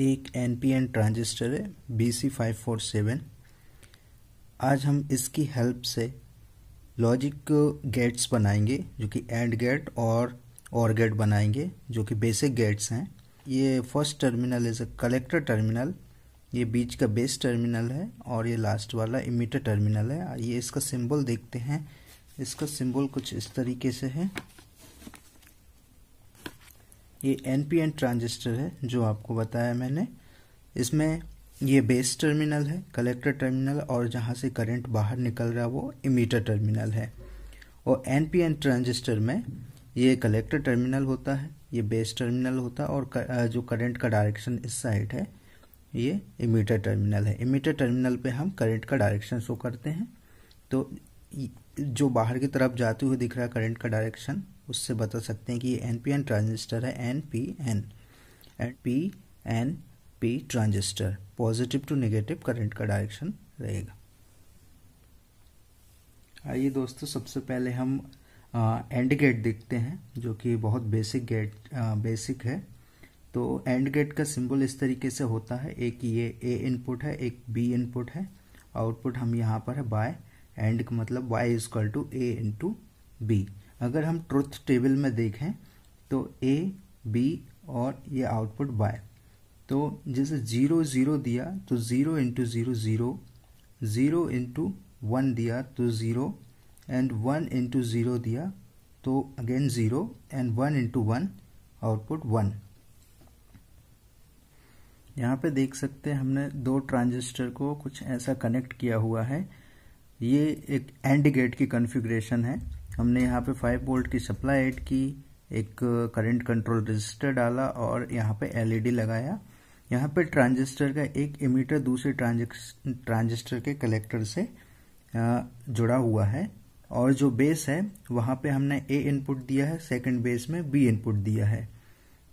एक N P N transistor है B C five four seven आज हम इसकी हेल्प से लॉजिक गेट्स बनाएंगे जो कि एंड गेट और और गेट बनाएंगे जो कि बेसिक गेट्स हैं ये first terminal is a collector terminal ये बीच का बेस टर्मिनल है और ये लास्ट वाला इमीटर टर्मिनल है ये इसका सिंबल देखते हैं इसका सिंबल कुछ इस तरीके से है ये एन पी एन ट्रांजिस्टर है जो आपको बताया मैंने इसमें ये बेस टर्मिनल है कलेक्टर टर्मिनल और जहाँ से करंट बाहर निकल रहा है वो इमीटर टर्मिनल है और एन पी एन ट्रांजिस्टर में ये कलेक्टर टर्मिनल होता है ये बेस टर्मिनल होता है और कर, जो करंट का डायरेक्शन इस साइड है ये इमीटर टर्मिनल है इमीटर टर्मिनल पर हम करेंट का डायरेक्शन शो करते हैं तो जो बाहर की तरफ जाते हुए दिख रहा है करंट का डायरेक्शन उससे बता सकते हैं कि एन पी एन ट्रांजिस्टर है N P N N P N P transistor positive to negative current का डायरेक्शन रहेगा आइए दोस्तों सबसे पहले हम एंड गेट देखते हैं जो कि बहुत बेसिक गेट बेसिक है तो एंड गेट का सिंबल इस तरीके से होता है एक ये ए इनपुट है एक बी इनपुट है आउटपुट हम यहाँ पर है बाय एंड का मतलब Y equal to A into B अगर हम ट्रुथ टेबल में देखें तो ए बी और ये आउटपुट बाय तो जैसे ज़ीरो ज़ीरो दिया तो zero into zero zero zero into one दिया तो zero and one into zero दिया तो again zero and one into one output one यहाँ पे देख सकते हैं हमने दो ट्रांजिस्टर को कुछ ऐसा कनेक्ट किया हुआ है ये एक एंड गेट की कॉन्फ़िगरेशन है हमने यहाँ पे 5 वोल्ट की सप्लाई ऐड की एक करंट कंट्रोल रजिस्टर डाला और यहाँ पे एलईडी e लगाया यहाँ पे ट्रांजिस्टर का एक इमीटर दूसरे ट्रांजिस्टर के कलेक्टर से जुड़ा हुआ है और जो बेस है वहाँ पे हमने ए इनपुट दिया है सेकंड बेस में बी इनपुट दिया है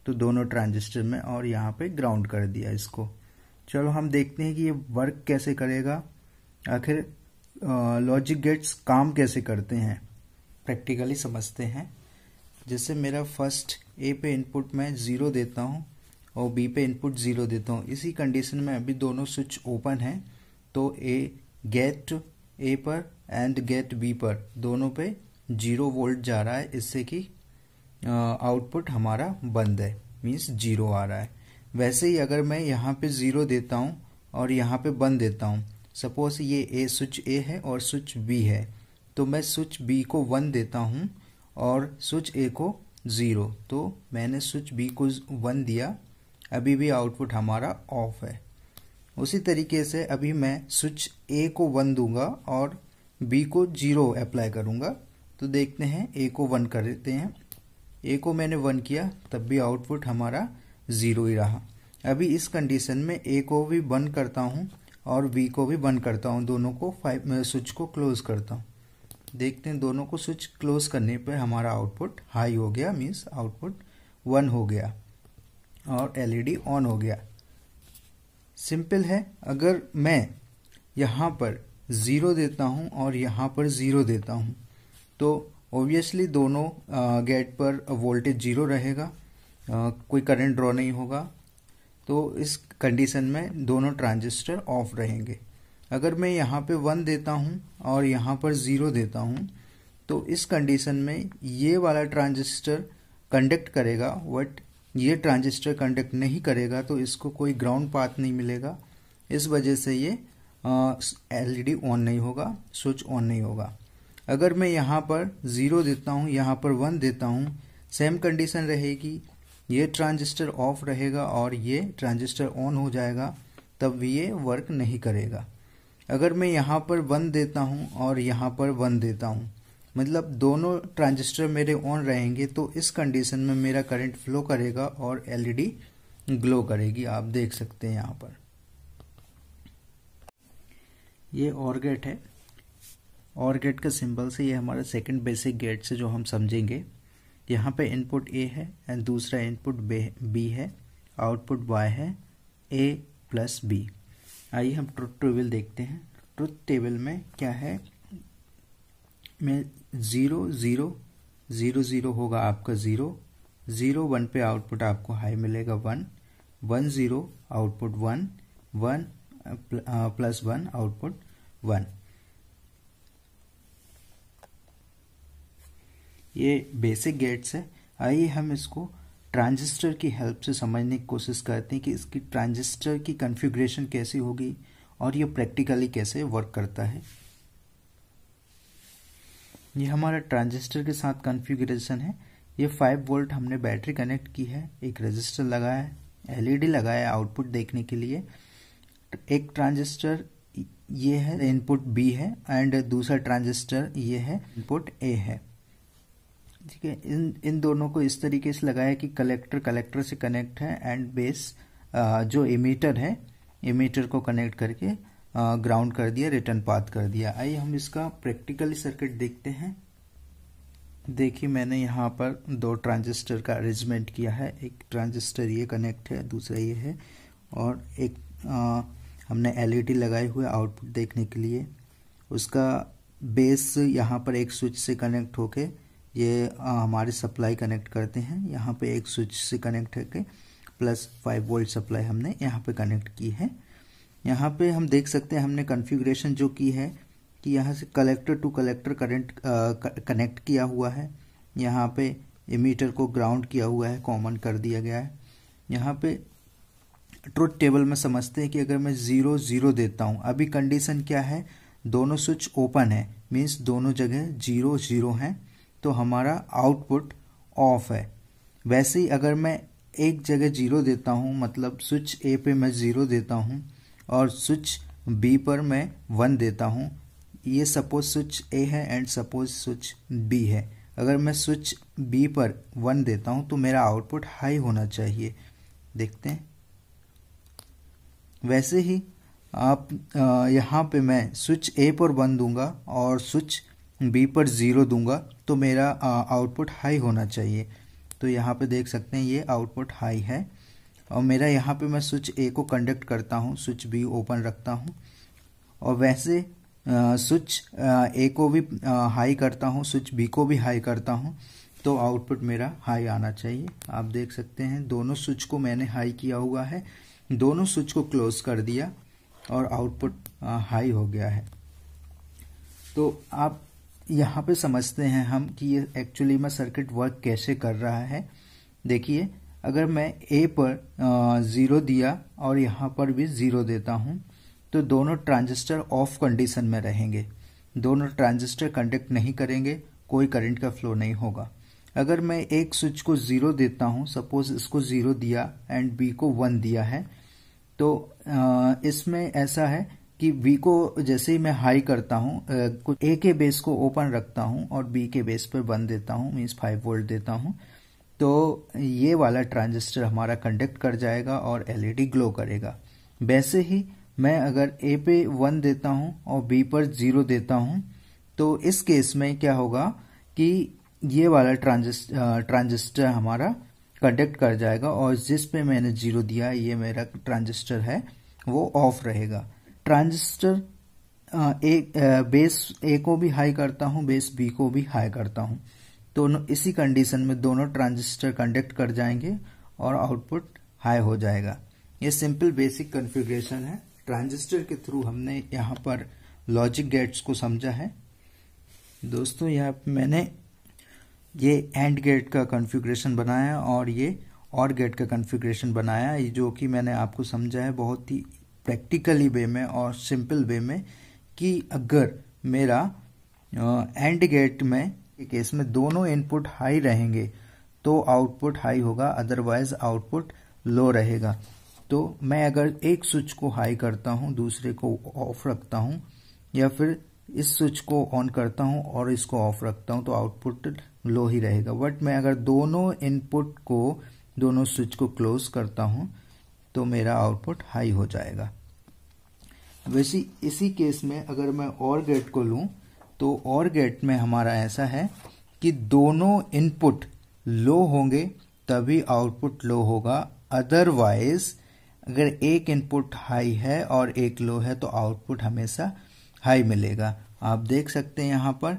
तो दोनों ट्रांजिस्टर में और यहाँ पे ग्राउंड कर दिया इसको चलो हम देखते हैं कि ये वर्क कैसे करेगा आखिर लॉजिक गेट्स काम कैसे करते हैं प्रैक्टिकली समझते हैं जैसे मेरा फर्स्ट ए पे इनपुट मैं ज़ीरो देता हूँ और बी पे इनपुट ज़ीरो देता हूँ इसी कंडीशन में अभी दोनों स्विच ओपन हैं तो ए गेट ए पर एंड गेट बी पर दोनों पे जीरो वोल्ट जा रहा है इससे कि आउटपुट हमारा बंद है मीन्स जीरो आ रहा है वैसे ही अगर मैं यहाँ पे ज़ीरो देता हूँ और यहाँ पे बंद देता हूँ सपोज ये ए स्विच ए है और स्विच बी है तो मैं स्विच बी को वन देता हूँ और स्विच ए को ज़ीरो तो मैंने स्विच बी को वन दिया अभी भी आउटपुट हमारा ऑफ है उसी तरीके से अभी मैं स्विच ए को वन दूंगा और बी को जीरो अप्लाई करूंगा तो देखते हैं ए को वन कर देते हैं ए को मैंने वन किया तब भी आउटपुट हमारा ज़ीरो ही रहा अभी इस कंडीशन में ए को भी वन करता हूँ और बी को भी वन करता हूँ दोनों को फाइव स्विच को क्लोज करता हूँ देखते हैं दोनों को स्विच क्लोज करने पे हमारा आउटपुट हाई हो गया मीन्स आउटपुट वन हो गया और एलईडी ऑन e हो गया सिंपल है अगर मैं यहाँ पर ज़ीरो देता हूँ और यहाँ पर ज़ीरो देता हूँ तो ऑब्वियसली दोनों गेट पर वोल्टेज ज़ीरो रहेगा कोई करंट ड्रॉ नहीं होगा तो इस कंडीशन में दोनों ट्रांजिस्टर ऑफ रहेंगे अगर मैं यहाँ पे वन देता हूँ और यहाँ पर ज़ीरो देता हूँ तो इस कंडीशन में ये वाला ट्रांजिस्टर कंडक्ट करेगा बट ये ट्रांजिस्टर कंडक्ट नहीं करेगा तो इसको कोई ग्राउंड पाथ नहीं मिलेगा इस वजह से ये एल ऑन e नहीं होगा स्विच ऑन नहीं होगा अगर मैं यहाँ पर ज़ीरो देता हूँ यहाँ पर वन देता हूँ सेम कंडीशन रहेगी ये ट्रांजिस्टर ऑफ रहेगा और ये ट्रांजिस्टर ऑन हो जाएगा तब ये वर्क नहीं करेगा अगर मैं यहाँ पर वन देता हूँ और यहाँ पर वन देता हूँ मतलब दोनों ट्रांजिस्टर मेरे ऑन रहेंगे तो इस कंडीशन में मेरा करंट फ्लो करेगा और एलईडी ग्लो e करेगी आप देख सकते हैं यहाँ पर ये और गेट है और गेट का सिंबल से ये हमारा सेकंड बेसिक गेट से जो हम समझेंगे यहाँ पे इनपुट ए है एंड दूसरा इनपुट बी है आउटपुट वाई है ए प्लस बी आइए हम ट्रुथ टेबल देखते हैं ट्रुथ टेबल में क्या है में ज़ीरो ज़ीरो ज़ीरो ज़ीरो होगा आपका ज़ीरो ज़ीरो वन पे आउटपुट आपको हाई मिलेगा one one zero output one one plus one output one ये बेसिक गेट्स है आइए हम इसको ट्रांजिस्टर की हेल्प से समझने की कोशिश करते हैं कि इसकी ट्रांजिस्टर की कॉन्फ़िगरेशन कैसी होगी और ये प्रैक्टिकली कैसे वर्क करता है ये हमारा ट्रांजिस्टर के साथ कॉन्फ़िगरेशन है ये फाइव वोल्ट हमने बैटरी कनेक्ट की है एक रजिस्टर लगाया है एलईडी लगाया है आउटपुट देखने के लिए एक ट्रांजिस्टर ये है इनपुट बी है एंड दूसरा ट्रांजिस्टर ये है इनपुट ए है ठीक है इन इन दोनों को इस तरीके से लगाया कि कलेक्टर कलेक्टर से कनेक्ट है एंड बेस जो इमीटर है इमीटर को कनेक्ट करके ग्राउंड कर दिया रिटर्न पाथ कर दिया आइए हम इसका प्रैक्टिकली सर्किट देखते हैं देखिए मैंने यहाँ पर दो ट्रांजिस्टर का अरेंजमेंट किया है एक ट्रांजिस्टर ये कनेक्ट है दूसरा ये है और एक आ, हमने एलईडी e लगाए हुए आउटपुट देखने के लिए उसका बेस यहाँ पर एक स्विच से कनेक्ट होके ये हमारे सप्लाई कनेक्ट करते हैं यहाँ पे एक स्विच से कनेक्ट है के प्लस फाइव वोल्ट सप्लाई हमने यहाँ पे कनेक्ट की है यहाँ पे हम देख सकते हैं हमने कन्फिग्रेशन जो की है कि यहाँ से collector to collector current connect किया हुआ है यहाँ पे इमीटर को ग्राउंड किया हुआ है कॉमन कर दिया गया है यहाँ पे ट्रुथ टेबल में समझते हैं कि अगर मैं ज़ीरो ज़ीरो देता हूँ अभी कंडीशन क्या है दोनों स्विच ओपन है मीन्स दोनों जगह जीरो जीरो हैं तो हमारा आउटपुट ऑफ है वैसे ही अगर मैं एक जगह जीरो देता हूँ मतलब स्विच ए पे मैं ज़ीरो देता हूँ और स्विच बी पर मैं वन देता हूँ ये सपोज स्विच ए है एंड सपोज स्विच बी है अगर मैं स्विच बी पर वन देता हूँ तो मेरा आउटपुट हाई होना चाहिए देखते हैं वैसे ही आप यहाँ पे मैं स्विच ए पर वन दूंगा और स्विच बी पर ज़ीरो दूंगा तो मेरा आउटपुट हाई होना चाहिए तो यहाँ पे देख सकते हैं ये आउटपुट हाई है और मेरा यहाँ पे मैं स्विच ए को कंडक्ट करता हूँ स्विच बी ओपन रखता हूँ और वैसे स्विच ए को भी हाई करता हूँ स्विच बी को भी हाई करता हूँ तो आउटपुट मेरा हाई आना चाहिए आप देख सकते हैं दोनों स्विच को मैंने हाई किया हुआ है दोनों स्विच को क्लोज कर दिया और आउटपुट हाई हो गया है तो आप यहाँ पे समझते हैं हम कि ये एक्चुअली में सर्किट वर्क कैसे कर रहा है देखिए अगर मैं ए पर ज़ीरो दिया और यहाँ पर भी ज़ीरो देता हूँ तो दोनों ट्रांजिस्टर ऑफ कंडीशन में रहेंगे दोनों ट्रांजिस्टर कंडक्ट नहीं करेंगे कोई करंट का फ्लो नहीं होगा अगर मैं एक स्विच को ज़ीरो देता हूँ सपोज इसको ज़ीरो दिया एंड बी को वन दिया है तो इसमें ऐसा है कि वी को जैसे ही मैं हाई करता हूँ कुछ ए के बेस को ओपन रखता हूँ और बी के बेस पर बंद देता हूँ मीन्स फाइव वोल्ट देता हूँ तो ये वाला ट्रांजिस्टर हमारा कंडक्ट कर जाएगा और एलईडी ग्लो e करेगा वैसे ही मैं अगर ए पे वन देता हूँ और बी पर जीरो देता हूँ तो इस केस में क्या होगा कि ये वाला ट्रांजिस्टर ट्रांजिस्टर हमारा कंडक्ट कर जाएगा और जिस पे मैंने जीरो दिया ये मेरा ट्रांजिस्टर है वो ऑफ रहेगा ट्रांजिस्टर एक बेस ए को भी हाई करता हूं बेस बी को भी हाई करता हूं दोनों इसी कंडीशन में दोनों ट्रांजिस्टर कंडक्ट कर जाएंगे और आउटपुट हाई हो जाएगा ये सिंपल बेसिक कॉन्फ़िगरेशन है ट्रांजिस्टर के थ्रू हमने यहाँ पर लॉजिक गेट्स को समझा है दोस्तों यहाँ मैंने ये एंड गेट का कॉन्फ़िगरेशन बनाया और ये और गेट का कॉन्फ़िगरेशन बनाया जो कि मैंने आपको समझा है बहुत ही प्रैक्टिकली वे में और सिंपल वे में कि अगर मेरा एंड गेट में केस में दोनों इनपुट हाई रहेंगे तो आउटपुट हाई होगा अदरवाइज आउटपुट लो रहेगा तो मैं अगर एक स्विच को हाई करता हूं दूसरे को ऑफ रखता हूं या फिर इस स्विच को ऑन करता हूं और इसको ऑफ रखता हूं तो आउटपुट लो ही रहेगा बट मैं अगर दोनों इनपुट को दोनों स्विच को क्लोज करता हूं तो मेरा आउटपुट हाई हो जाएगा वैसे इसी केस में अगर मैं और गेट को लूं तो और गेट में हमारा ऐसा है कि दोनों इनपुट लो होंगे तभी आउटपुट लो होगा अदरवाइज अगर एक इनपुट हाई है और एक लो है तो आउटपुट हमेशा हाई मिलेगा आप देख सकते हैं यहाँ पर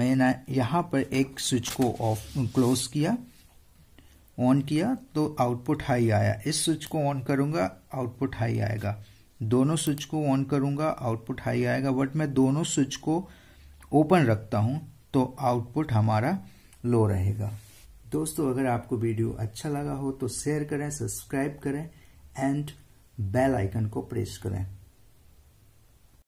मैंने यहाँ पर एक स्विच को ऑफ क्लोज किया ऑन किया तो आउटपुट हाई आया इस स्विच को ऑन करूंगा आउटपुट हाई आएगा दोनों स्विच को ऑन करूंगा आउटपुट हाई आएगा बट मैं दोनों स्विच को ओपन रखता हूं तो आउटपुट हमारा लो रहेगा दोस्तों अगर आपको वीडियो अच्छा लगा हो तो शेयर करें सब्सक्राइब करें एंड बेल आइकन को प्रेस करें